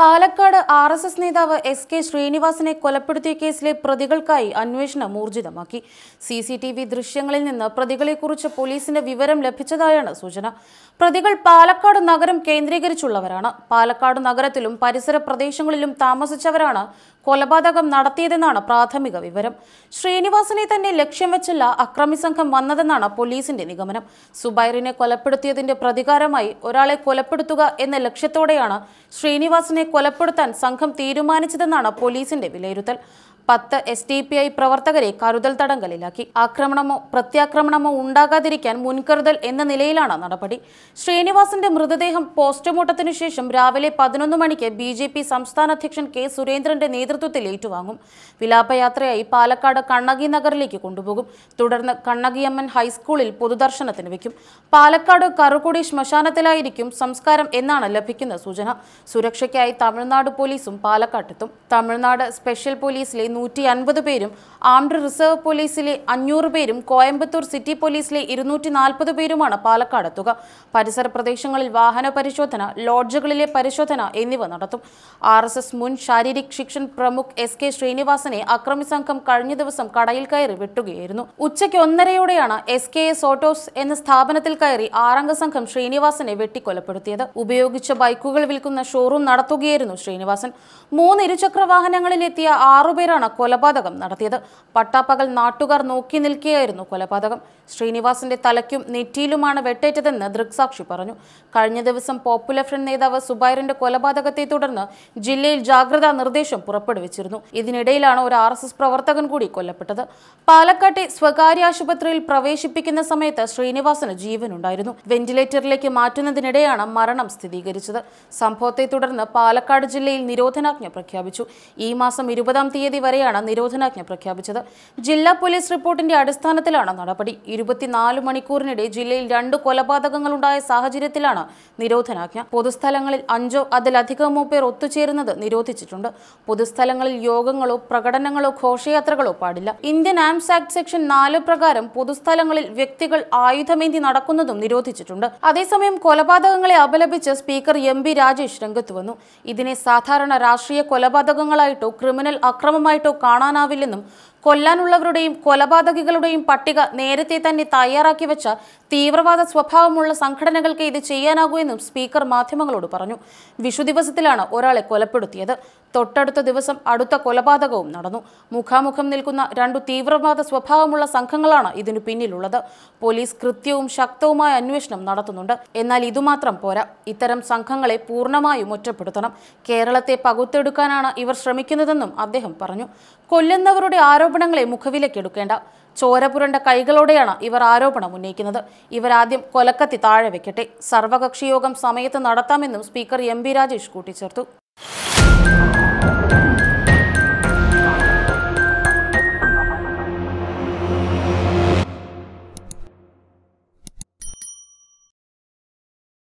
Palakkad R S S നേതാവ് S K ശ്രീനിവാസനെ കൊലപ്പെടുത്തിയ കേസിലെ പ്രതികൾക്കായി അന്വേഷണം ഊർജിതമാക്കി സി സി ടി വി ദൃശ്യങ്ങളിൽ നിന്ന് പ്രതികളെക്കുറിച്ച് പോലീസിന്റെ വിവരം ലഭിച്ചതായാണ് സൂചന പ്രതികൾ പാലക്കാട് നഗരം കേന്ദ്രീകരിച്ചുള്ളവരാണ് പാലക്കാട് നഗരത്തിലും പരിസര പ്രദേശങ്ങളിലും താമസിച്ചവരാണ് കൊലപാതകം നടത്തിയതെന്നാണ് പ്രാഥമിക വിവരം ശ്രീനിവാസനെ തന്നെ ലക്ഷ്യം വെച്ചല്ല അക്രമി സംഘം വന്നതെന്നാണ് പോലീസിന്റെ നിഗമനം സുബൈറിനെ കൊലപ്പെടുത്തിയതിന്റെ പ്രതികാരമായി ഒരാളെ കൊലപ്പെടുത്തുക എന്ന ലക്ഷ്യത്തോടെയാണ് ശ്രീനിവാസനെ കൊലപ്പെടുത്താൻ സംഘം തീരുമാനിച്ചതെന്നാണ് പോലീസിന്റെ വിലയിരുത്തൽ പത്ത് എസ് ഡി പി ഐ പ്രവർത്തകരെ കരുതൽ തടങ്കലിലാക്കി ആക്രമണമോ പ്രത്യാക്രമണമോ ഉണ്ടാകാതിരിക്കാൻ മുൻകരുതൽ എന്ന നിലയിലാണ് നടപടി ശ്രീനിവാസന്റെ മൃതദേഹം പോസ്റ്റ്മോർട്ടത്തിനു ശേഷം രാവിലെ പതിനൊന്ന് മണിക്ക് ബി ജെ പി സംസ്ഥാന അധ്യക്ഷൻ കെ സുരേന്ദ്രന്റെ നേതൃത്വത്തിൽ ഏറ്റുവാങ്ങും വിലാപയാത്രയായി പാലക്കാട് കണ്ണകി നഗറിലേക്ക് കൊണ്ടുപോകും തുടർന്ന് കണ്ണകിയമ്മൻ ഹൈസ്കൂളിൽ പൊതുദർശനത്തിന് വയ്ക്കും പാലക്കാട് കറുകുടി ശ്മശാനത്തിലായിരിക്കും സംസ്കാരം എന്നാണ് ലഭിക്കുന്ന സൂചന സുരക്ഷയ്ക്കായി തമിഴ്നാട് പോലീസും പാലക്കാട്ടെത്തും തമിഴ്നാട് സ്പെഷ്യൽ പോലീസിലെ നൂറ്റി അൻപത് പേരും ആംഡ് റിസർവ് പോലീസിലെ അഞ്ഞൂറ് പേരും കോയമ്പത്തൂർ സിറ്റി പോലീസിലെ ഇരുന്നൂറ്റി നാൽപ്പത് പേരുമാണ് പാലക്കാടെത്തുക പരിസര പ്രദേശങ്ങളിൽ വാഹന പരിശോധന ലോഡ്ജുകളിലെ പരിശോധന എന്നിവ നടത്തും ആർ എസ് എസ് മുൻ ശാരീരിക് ശിക്ഷൻ പ്രമുഖ് എസ് കെ ശ്രീനിവാസനെ അക്രമി സംഘം കഴിഞ്ഞ ദിവസം കടയിൽ കയറി വെട്ടുകയായിരുന്നു ഉച്ചയ്ക്ക് ഒന്നരയോടെയാണ് എസ് കെ എസ് ഓട്ടോസ് എന്ന സ്ഥാപനത്തിൽ കയറി ആറംഗ സംഘം ശ്രീനിവാസനെ വെട്ടിക്കൊലപ്പെടുത്തിയത് ഉപയോഗിച്ച ബൈക്കുകൾ വിൽക്കുന്ന ഷോറൂം നടത്തുകയായിരുന്നു ശ്രീനിവാസൻ മൂന്ന് ഇരുചക്ര വാഹനങ്ങളിലെത്തിയ ആറുപേരാണ് വെച്ചാണ് കൊലപാതകം നടത്തിയത് പട്ടാപ്പകൽ നാട്ടുകാർ നോക്കി നിൽക്കുകയായിരുന്നു കൊലപാതകം ശ്രീനിവാസിന്റെ തലയ്ക്കും നെറ്റിയിലുമാണ് വെട്ടേറ്റതെന്ന് ദൃക്സാക്ഷി പറഞ്ഞു കഴിഞ്ഞ ദിവസം പോപ്പുലർ ഫ്രണ്ട് നേതാവ് സുബൈറിന്റെ കൊലപാതകത്തെ തുടർന്ന് ജില്ലയിൽ ജാഗ്രതാ നിർദ്ദേശം പുറപ്പെടുവിച്ചിരുന്നു ഇതിനിടയിലാണ് ഒരു ആർ പ്രവർത്തകൻ കൂടി കൊല്ലപ്പെട്ടത് പാലക്കാട്ടെ സ്വകാര്യ ആശുപത്രിയിൽ പ്രവേശിപ്പിക്കുന്ന സമയത്ത് ശ്രീനിവാസന് ജീവനുണ്ടായിരുന്നു വെന്റിലേറ്ററിലേക്ക് മാറ്റുന്നതിനിടെയാണ് മരണം സ്ഥിരീകരിച്ചത് സംഭവത്തെ തുടർന്ന് പാലക്കാട് ജില്ലയിൽ നിരോധനാജ്ഞ പ്രഖ്യാപിച്ചു ഈ മാസം ഇരുപതാം തീയതി വരെ വരെയാണ് നിരോധനാജ്ഞ പ്രഖ്യാപിച്ചത് ജില്ലാ പോലീസ് റിപ്പോർട്ടിന്റെ അടിസ്ഥാനത്തിലാണ് നടപടി ഇരുപത്തിനാല് മണിക്കൂറിനിടെ ജില്ലയിൽ രണ്ട് കൊലപാതകങ്ങളുണ്ടായ സാഹചര്യത്തിലാണ് നിരോധനാജ്ഞ പൊതുസ്ഥലങ്ങളിൽ അഞ്ചോ അതിലധികമോ പേർ ഒത്തുചേരുന്നത് നിരോധിച്ചിട്ടുണ്ട് പൊതുസ്ഥലങ്ങളിൽ യോഗങ്ങളോ പ്രകടനങ്ങളോ ഘോഷയാത്രകളോ പാടില്ല ഇന്ത്യൻ ആംസ് ആക്ട് സെക്ഷൻ നാല് പ്രകാരം പൊതുസ്ഥലങ്ങളിൽ വ്യക്തികൾ ആയുധമേന്തി നടക്കുന്നതും നിരോധിച്ചിട്ടുണ്ട് അതേസമയം കൊലപാതകങ്ങളെ അപലപിച്ച് സ്പീക്കർ എം രാജേഷ് രംഗത്ത് വന്നു ഇതിനെ സാധാരണ രാഷ്ട്രീയ കൊലപാതകങ്ങളായിട്ടോ ക്രിമിനൽ അക്രമമായിട്ടോ പൂർണ്ണമായിട്ടോ കാണാനാവില്ലെന്നും കൊല്ലാനുള്ളവരുടെയും കൊലപാതകികളുടെയും പട്ടിക നേരത്തെ തന്നെ തയ്യാറാക്കി വെച്ച തീവ്രവാദ സ്വഭാവമുള്ള സംഘടനകൾക്ക് ഇത് ചെയ്യാനാകൂ എന്നും സ്പീക്കർ മാധ്യമങ്ങളോട് പറഞ്ഞു വിഷു ദിവസത്തിലാണ് ഒരാളെ കൊലപ്പെടുത്തിയത് തൊട്ടടുത്ത ദിവസം അടുത്ത കൊലപാതകവും നടന്നു മുഖാമുഖം നിൽക്കുന്ന രണ്ടു തീവ്രവാദ സ്വഭാവമുള്ള സംഘങ്ങളാണ് ഇതിനു പിന്നിലുള്ളത് പോലീസ് കൃത്യവും ശക്തവുമായ അന്വേഷണം നടത്തുന്നുണ്ട് എന്നാൽ ഇതുമാത്രം പോരാ ഇത്തരം സംഘങ്ങളെ പൂർണ്ണമായും ഒറ്റപ്പെടുത്തണം കേരളത്തെ പകുത്തെടുക്കാനാണ് ഇവർ ശ്രമിക്കുന്നതെന്നും അദ്ദേഹം പറഞ്ഞു കൊല്ലുന്നവരുടെ ആരോപണം ആരോപണങ്ങളെ മുഖവിലക്കെടുക്കേണ്ട ചോരപുരണ്ട കൈകളോടെയാണ് ഇവർ ആരോപണം ഉന്നയിക്കുന്നത് ഇവരാദ്യം കൊലക്കത്തി താഴെ വെക്കട്ടെ സർവകക്ഷിയോഗം സമയത്ത് നടത്താമെന്നും സ്പീക്കർ എം രാജേഷ് കൂട്ടിച്ചേർത്തു